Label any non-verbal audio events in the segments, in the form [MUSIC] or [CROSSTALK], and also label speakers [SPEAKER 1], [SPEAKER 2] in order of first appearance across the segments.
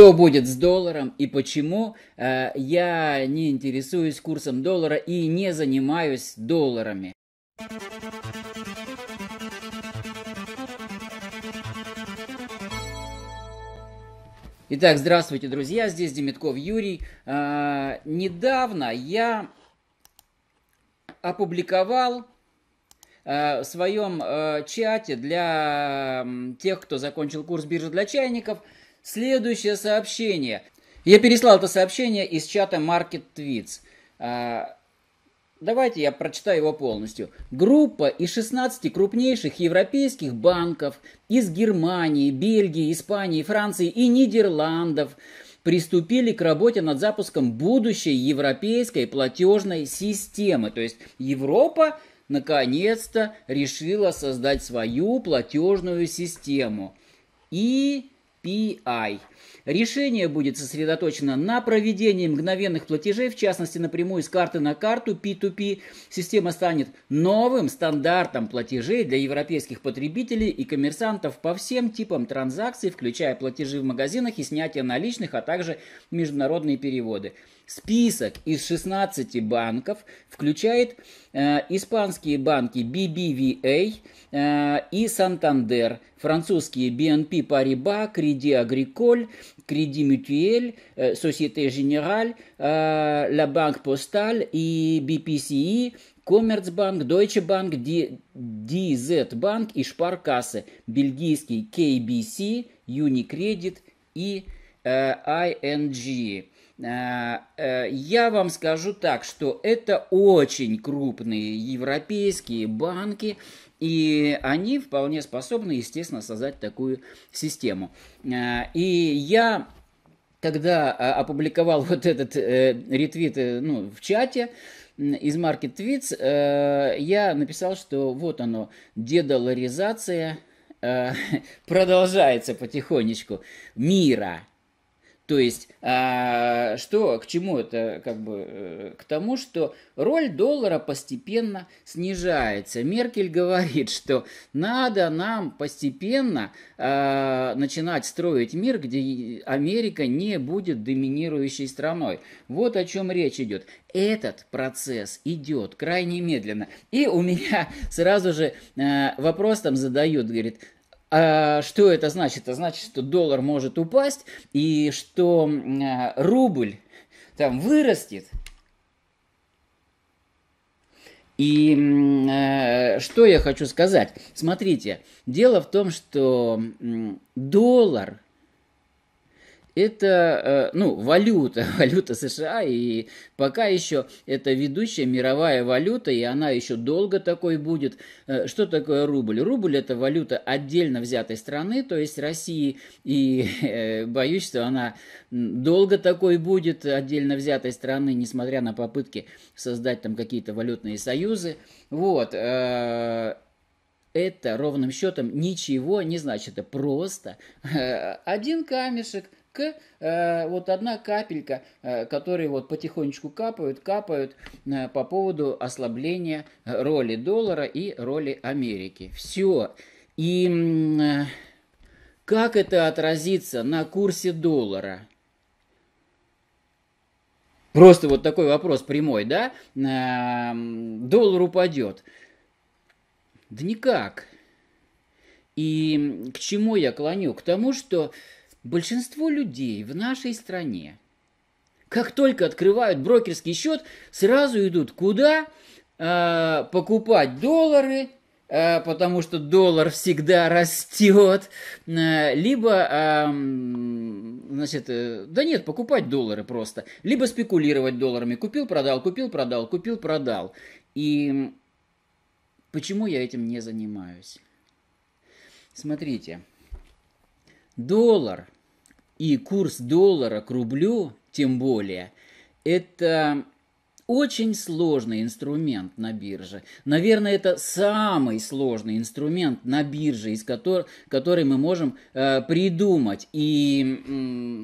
[SPEAKER 1] что будет с долларом и почему э, я не интересуюсь курсом доллара и не занимаюсь долларами. Итак, здравствуйте, друзья, здесь Демитков Юрий. Э, недавно я опубликовал э, в своем э, чате для тех, кто закончил курс биржи для чайников – Следующее сообщение. Я переслал это сообщение из чата Market Tweets. А, давайте я прочитаю его полностью. Группа из 16 крупнейших европейских банков из Германии, Бельгии, Испании, Франции и Нидерландов приступили к работе над запуском будущей европейской платежной системы. То есть Европа наконец-то решила создать свою платежную систему. И P I Решение будет сосредоточено на проведении мгновенных платежей, в частности напрямую с карты на карту P2P. Система станет новым стандартом платежей для европейских потребителей и коммерсантов по всем типам транзакций, включая платежи в магазинах и снятие наличных, а также международные переводы. Список из 16 банков включает э, испанские банки BBVA э, и Santander, французские BNP Paribas, Credit Agricole, Crédit Mutuel, euh, Société Générale, euh, la Banque Postale и BPCI, Коммерцбанк, Deutsche Bank, DZ Bank и Шпаркассы, бельгийский KBC, Unicredit и Э, ING. Э, э, я вам скажу так, что это очень крупные европейские банки, и они вполне способны, естественно, создать такую систему. И я когда опубликовал [LAUGHS] вот этот ретвит ну, в чате из Market Tweets, э, я написал, что вот оно, дедоларизация э, [LAUGHS] продолжается потихонечку мира. То есть, а, что, к чему это, как бы, э, к тому, что роль доллара постепенно снижается. Меркель говорит, что надо нам постепенно а, начинать строить мир, где Америка не будет доминирующей страной. Вот о чем речь идет. Этот процесс идет крайне медленно. И у меня [LAUGHS] сразу же а, вопрос там задают, говорит, а что это значит? Это значит, что доллар может упасть и что а, рубль там вырастет. И а, что я хочу сказать? Смотрите, дело в том, что доллар это, э, ну, валюта, [LAUGHS] валюта США, и пока еще это ведущая мировая валюта, и она еще долго такой будет. Э, что такое рубль? Рубль – это валюта отдельно взятой страны, то есть России, и [LAUGHS] э, боюсь, что она долго такой будет отдельно взятой страны, несмотря на попытки создать там какие-то валютные союзы. Вот, это ровным счетом ничего не значит. Это просто один камешек – э, вот одна капелька, э, которые вот потихонечку капают, капают э, по поводу ослабления роли доллара и роли Америки. Все. И э, как это отразится на курсе доллара? Просто вот такой вопрос прямой, да? Э, доллар упадет. Да никак. И к чему я клоню? К тому, что Большинство людей в нашей стране, как только открывают брокерский счет, сразу идут куда? Э, покупать доллары, э, потому что доллар всегда растет, э, либо, э, значит, э, да нет, покупать доллары просто, либо спекулировать долларами. Купил, продал, купил, продал, купил, продал. И почему я этим не занимаюсь? Смотрите, доллар и курс доллара к рублю, тем более, это очень сложный инструмент на бирже. Наверное, это самый сложный инструмент на бирже, из которого, который мы можем э, придумать. И э,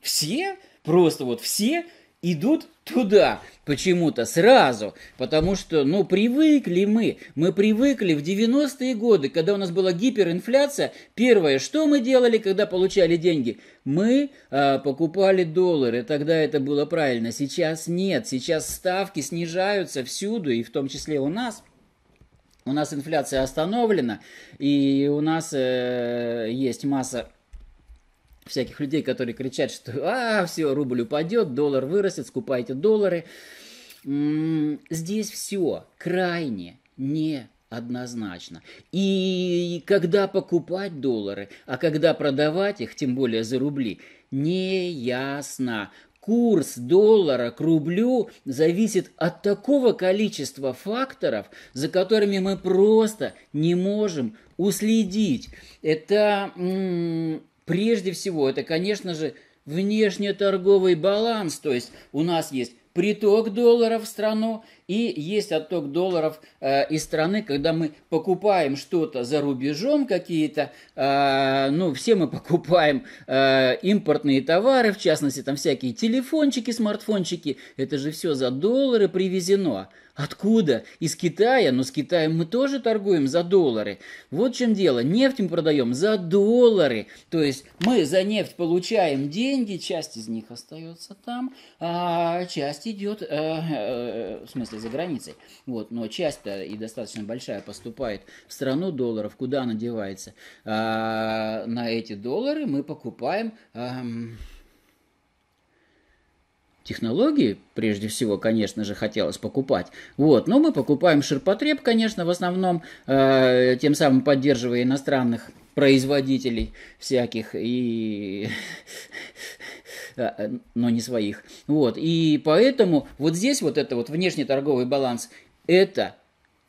[SPEAKER 1] все, просто вот все идут туда почему-то сразу, потому что, ну, привыкли мы, мы привыкли в 90-е годы, когда у нас была гиперинфляция, первое, что мы делали, когда получали деньги, мы э, покупали доллары, тогда это было правильно, сейчас нет, сейчас ставки снижаются всюду, и в том числе у нас, у нас инфляция остановлена, и у нас э, есть масса всяких людей, которые кричат, что а, все, рубль упадет, доллар вырастет, скупайте доллары. Здесь все крайне не однозначно. И когда покупать доллары, а когда продавать их, тем более за рубли, неясно. Курс доллара к рублю зависит от такого количества факторов, за которыми мы просто не можем уследить. Это Прежде всего, это, конечно же, внешнеторговый баланс, то есть у нас есть приток долларов в страну и есть отток долларов э, из страны, когда мы покупаем что-то за рубежом какие-то, э, ну, все мы покупаем э, импортные товары, в частности, там всякие телефончики, смартфончики, это же все за доллары привезено. Откуда? Из Китая? Но ну, с Китаем мы тоже торгуем за доллары. Вот в чем дело. Нефть мы продаем за доллары. То есть мы за нефть получаем деньги, часть из них остается там, а часть идет, э, э, в смысле, смысле за границей. Вот, но часть и достаточно большая поступает в страну долларов, куда она девается. А, на эти доллары мы покупаем... А, Технологии, прежде всего, конечно же, хотелось покупать. Вот, но мы покупаем ширпотреб, конечно, в основном, э, тем самым поддерживая иностранных производителей всяких и э, но не своих. Вот. И поэтому вот здесь вот это вот внешний торговый баланс, это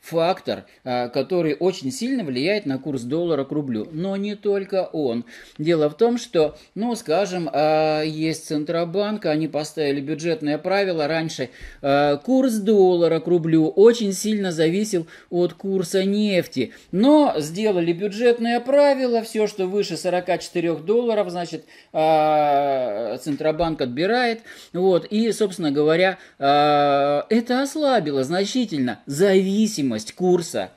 [SPEAKER 1] фактор, а, который очень сильно влияет на курс доллара к рублю. Но не только он. Дело в том, что, ну, скажем, а, есть Центробанк, они поставили бюджетное правило раньше. А, курс доллара к рублю очень сильно зависел от курса нефти. Но сделали бюджетное правило, все, что выше 44 долларов, значит, Центробанк отбирает. Вот, и, собственно говоря, это ослабило значительно зависимость зависимость курса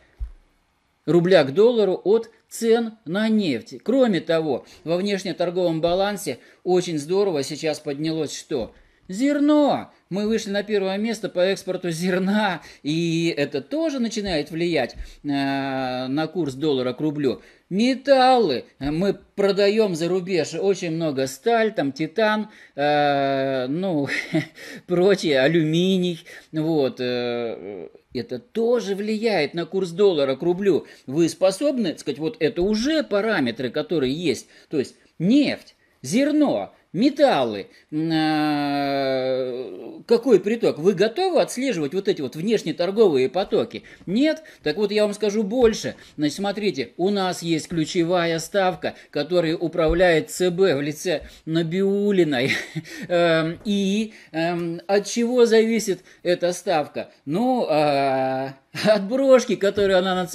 [SPEAKER 1] рубля к доллару от цен на нефть. Кроме того, во внешнеторговом балансе очень здорово сейчас поднялось что – Зерно! Мы вышли на первое место по экспорту зерна, и это тоже начинает влиять э, на курс доллара к рублю. Металлы! Мы продаем за рубеж очень много сталь, там титан, э, ну, [LAUGHS] прочее, алюминий, вот. Э, это тоже влияет на курс доллара к рублю. Вы способны, сказать, вот это уже параметры, которые есть. То есть нефть, зерно, металлы, а, какой приток? Вы готовы отслеживать вот эти вот внешнеторговые потоки? Нет? Так вот я вам скажу больше. Значит, смотрите, у нас есть ключевая ставка, которой управляет ЦБ в лице Набиулиной. [LAUGHS] Эм, и эм, от чего зависит эта ставка? Ну, а, [LAUGHS] от брошки, которую она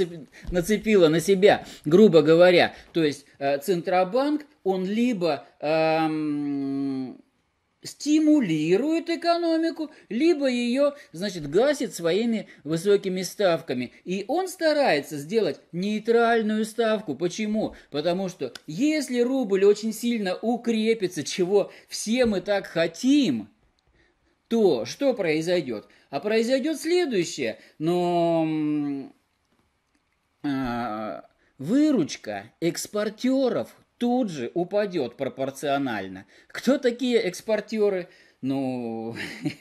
[SPEAKER 1] нацепила на себя, грубо говоря. То есть э, Центробанк он либо эм, стимулирует экономику, либо ее, значит, гасит своими высокими ставками. И он старается сделать нейтральную ставку. Почему? Потому что если рубль очень сильно укрепится, чего все мы так хотим, то что произойдет? А произойдет следующее, но э, выручка экспортеров тут же упадет пропорционально. Кто такие экспортеры? ну,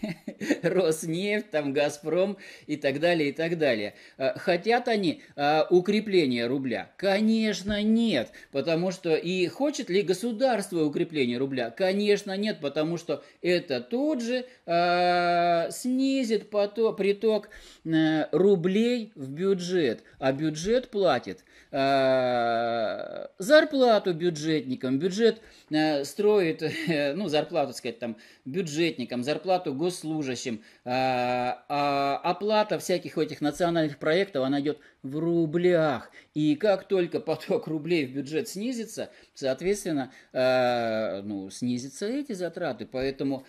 [SPEAKER 1] [LAUGHS] Роснефть, там, Газпром и так далее, и так далее. А, хотят они а, укрепления рубля? Конечно, нет, потому что и хочет ли государство укрепления рубля? Конечно, нет, потому что это тут же а, снизит поток, приток э, рублей в бюджет, а бюджет платит зарплату бюджетникам, бюджет э, строит, [LAUGHS] ну, зарплату, сказать, там, бюджет бюджетникам, зарплату госслужащим, а, а, оплата всяких этих национальных проектов, она идет в рублях. И как только поток рублей в бюджет снизится, соответственно, а, ну, снизятся эти затраты. Поэтому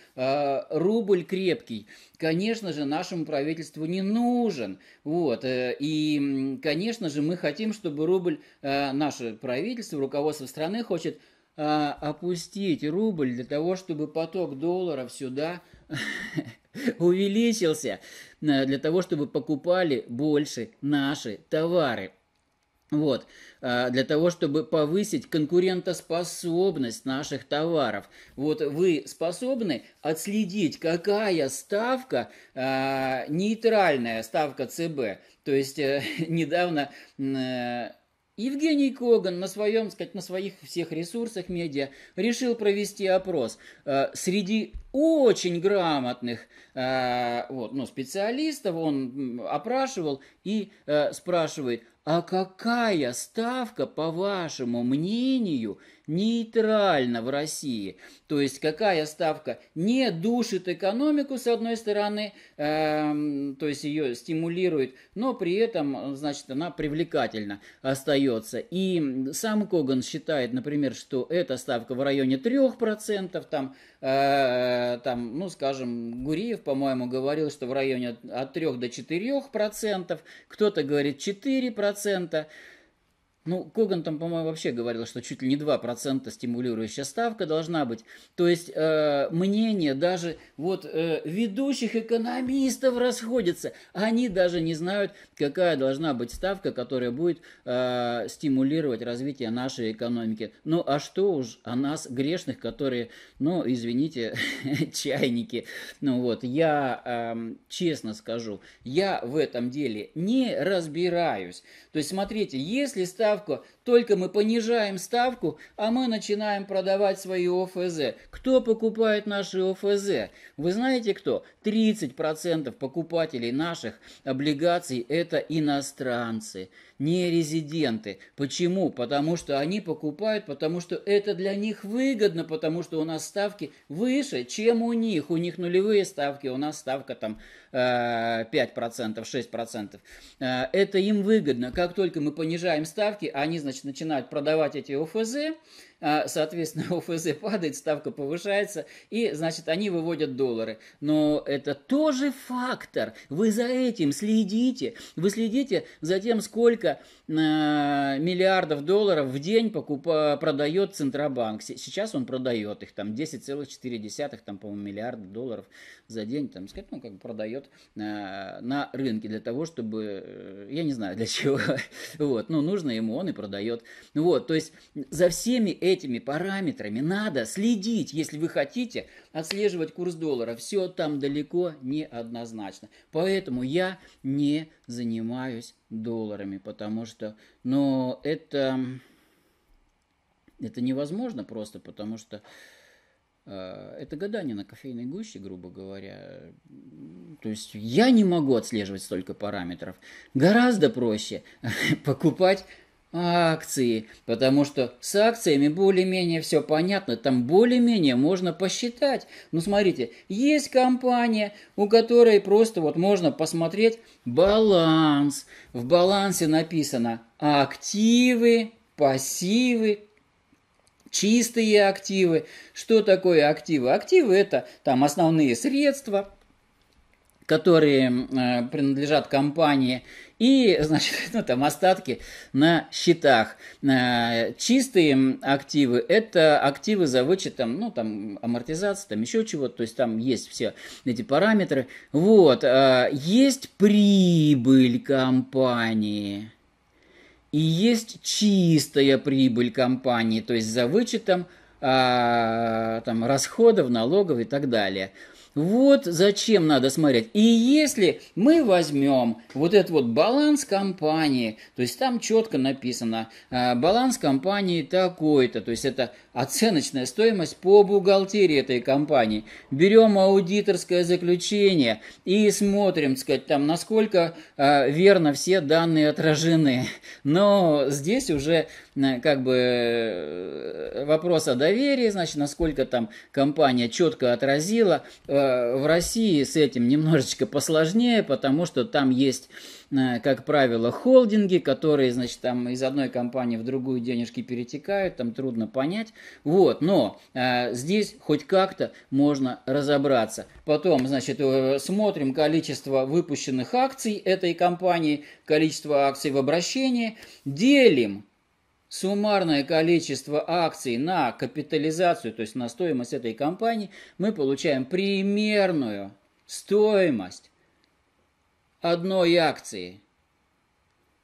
[SPEAKER 1] рубль крепкий, конечно же, нашему правительству не нужен. Вот. Э, и, конечно же, мы хотим, чтобы рубль, наше правительство, руководство страны хочет – а, опустить рубль для того, чтобы поток долларов сюда [LAUGHS] увеличился, э, для того, чтобы покупали больше наши товары. Вот, а, для того, чтобы повысить конкурентоспособность наших товаров. Вот вы способны отследить, какая ставка а, нейтральная ставка ЦБ. То есть э, [LAUGHS] недавно э, Евгений Коган на своем, сказать, на своих всех ресурсах медиа решил провести опрос э, среди очень грамотных э, вот, ну, специалистов, он опрашивал и э, спрашивает, а какая ставка, по вашему мнению, нейтральна в России? То есть какая ставка не душит экономику, с одной стороны, э, то есть ее стимулирует, но при этом, значит, она привлекательна остается. И сам Коган считает, например, что эта ставка в районе 3%, там Э, там, ну, скажем, Гуриев, по-моему, говорил, что в районе от 3 до 4 процентов, кто-то говорит 4 процента, ну, Коган там, по-моему, вообще говорил, что чуть ли не 2% стимулирующая ставка должна быть. То есть э, мнение даже вот э, ведущих экономистов расходится. Они даже не знают, какая должна быть ставка, которая будет э, стимулировать развитие нашей экономики. Ну, а что уж о нас, грешных, которые, ну, извините, [LAUGHS] чайники. Ну вот, я э, честно скажу, я в этом деле не разбираюсь. То есть, смотрите, если ставка явку, Только мы понижаем ставку, а мы начинаем продавать свои ОФЗ. Кто покупает наши ОФЗ? Вы знаете кто? 30% покупателей наших облигаций – это иностранцы, не резиденты. Почему? Потому что они покупают, потому что это для них выгодно, потому что у нас ставки выше, чем у них. У них нулевые ставки, у нас ставка там 5%, э, 6%. Э, это им выгодно. Как только мы понижаем ставки, они, значит, значит, начинают продавать эти ОФЗ, а, соответственно, ОФЗ [LAUGHS] падает, ставка повышается, и, значит, они выводят доллары. Но это тоже фактор. Вы за этим следите. Вы следите за тем, сколько а, миллиардов долларов в день покупа, продает Центробанк. Сейчас он продает их, там, 10,4, там, по-моему, миллиарда долларов за день, там, сказать, ну, как бы продает а, на рынке для того, чтобы, э, я не знаю, для чего, [LAUGHS] вот, ну, нужно ему, он и продает. Вот, то есть за всеми этими этими параметрами надо следить, если вы хотите отслеживать курс доллара. Все там далеко не однозначно. Поэтому я не занимаюсь долларами, потому что, но это, это невозможно просто, потому что э, это гадание на кофейной гуще, грубо говоря. То есть я не могу отслеживать столько параметров. Гораздо проще [LAUGHS] покупать акции, потому что с акциями более-менее все понятно, там более-менее можно посчитать. Ну, смотрите, есть компания, у которой просто вот можно посмотреть баланс. В балансе написано активы, пассивы, чистые активы. Что такое активы? Активы – это там основные средства – которые э, принадлежат компании, и, значит, [LAUGHS] ну, там остатки на счетах. Э, чистые активы – это активы за вычетом, ну, там, амортизации, там, еще чего-то, то есть там есть все эти параметры. Вот, э, есть прибыль компании. И есть чистая прибыль компании, то есть за вычетом а, там, расходов, налогов и так далее. Вот зачем надо смотреть. И если мы возьмем вот этот вот баланс компании, то есть там четко написано, а, баланс компании такой-то, то есть это оценочная стоимость по бухгалтерии этой компании. Берем аудиторское заключение и смотрим, сказать, там, насколько а, верно все данные отражены. Но здесь уже а, как бы э, вопрос о доверии, значит, насколько там компания четко отразила в России с этим немножечко посложнее, потому что там есть, э, как правило, холдинги, которые, значит, там из одной компании в другую денежки перетекают, там трудно понять. Вот, но э, здесь хоть как-то можно разобраться. Потом, значит, э, смотрим количество выпущенных акций этой компании, количество акций в обращении, делим суммарное количество акций на капитализацию, то есть на стоимость этой компании, мы получаем примерную стоимость одной акции.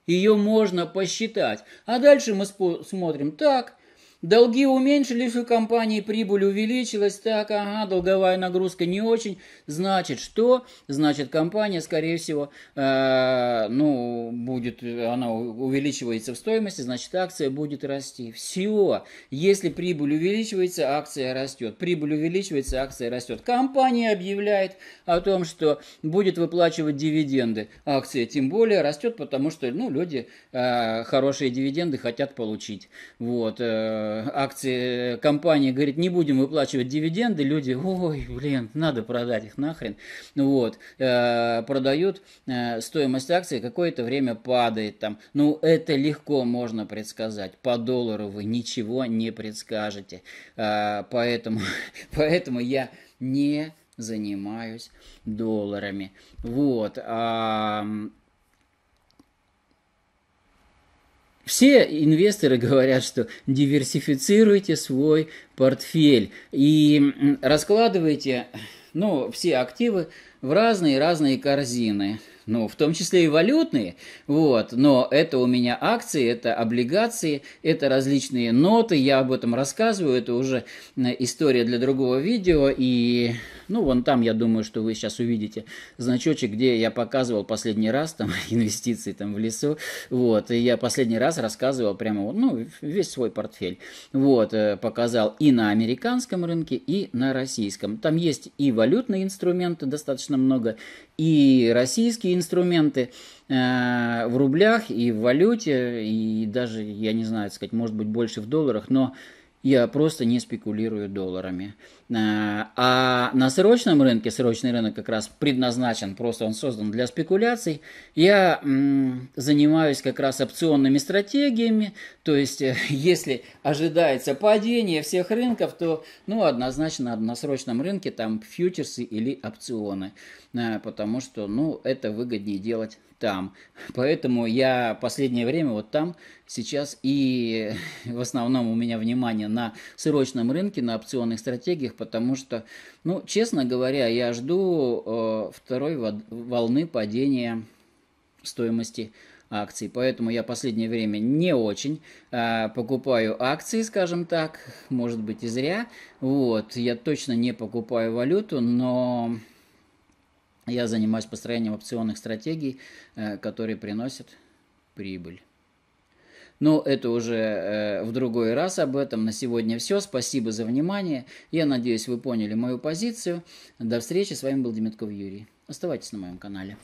[SPEAKER 1] Ее можно посчитать. А дальше мы смотрим так, Долги уменьшились у компании, прибыль увеличилась. Так, ага, долговая нагрузка не очень. Значит, что? Значит, компания, скорее всего, э, ну, будет, она увеличивается в стоимости, значит, акция будет расти. Все. Если прибыль увеличивается, акция растет. Прибыль увеличивается, акция растет. Компания объявляет о том, что будет выплачивать дивиденды. Акция тем более растет, потому что, ну, люди э, хорошие дивиденды хотят получить. Вот. Э, Э, акции компании, говорит, не будем выплачивать дивиденды, люди, ой, блин, надо продать их нахрен, вот, э, продают, э, стоимость акции какое-то время падает там, ну, это легко можно предсказать, по доллару вы ничего не предскажете, поэтому, [LAUGHS] поэтому я не занимаюсь долларами, вот, Все инвесторы говорят, что диверсифицируйте свой портфель и раскладывайте ну, все активы в разные-разные корзины, ну, в том числе и валютные, вот, но это у меня акции, это облигации, это различные ноты, я об этом рассказываю, это уже э, история для другого видео, и ну, вон там, я думаю, что вы сейчас увидите значочек, где я показывал последний раз там [LAUGHS] инвестиции там в лесу. Вот, и я последний раз рассказывал прямо, ну, весь свой портфель. Вот, э, показал и на американском рынке, и на российском. Там есть и валютные инструменты достаточно много, и российские инструменты э, в рублях, и в валюте, и даже, я не знаю, сказать, может быть, больше в долларах, но я просто не спекулирую долларами. Э, а на срочном рынке, срочный рынок как раз предназначен, просто он создан для спекуляций, я занимаюсь как раз опционными стратегиями, то есть э, [LAUGHS] если ожидается падение всех рынков, то ну, однозначно на срочном рынке там фьючерсы или опционы, э, потому что ну, это выгоднее делать там. Поэтому я последнее время вот там сейчас и [LAUGHS] в основном у меня внимание на сырочном рынке, на опционных стратегиях, потому что, ну, честно говоря, я жду э, второй волны падения стоимости акций. Поэтому я последнее время не очень а, покупаю акции, скажем так, может быть и зря. Вот, я точно не покупаю валюту, но я занимаюсь построением опционных стратегий, э, которые приносят прибыль. Но это уже э, в другой раз об этом. На сегодня все. Спасибо за внимание. Я надеюсь, вы поняли мою позицию. До встречи. С вами был Демятков Юрий. Оставайтесь на моем канале.